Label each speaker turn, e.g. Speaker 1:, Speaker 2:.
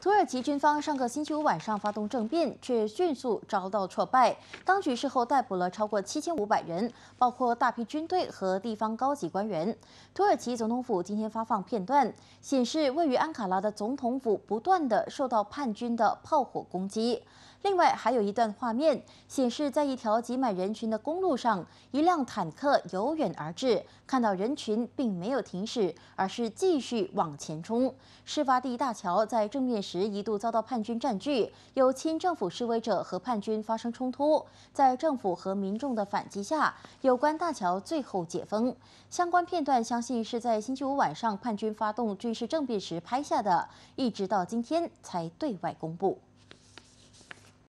Speaker 1: 土耳其军方上个星期五晚上发动政变，却迅速遭到挫败。当局事后逮捕了超过七千五百人，包括大批军队和地方高级官员。土耳其总统府今天发放片段，显示位于安卡拉的总统府不断的受到叛军的炮火攻击。另外还有一段画面显示，在一条挤满人群的公路上，一辆坦克由远而至，看到人群并没有停驶，而是继续往前冲。事发地大桥在正面。时一度遭到叛军占据，有亲政府示威者和叛军发生冲突，在政府和民众的反击下，有关大桥最后解封。相关片段相信是在星期五晚上叛军发动军事政变时拍下的，一直到今天才对外公布。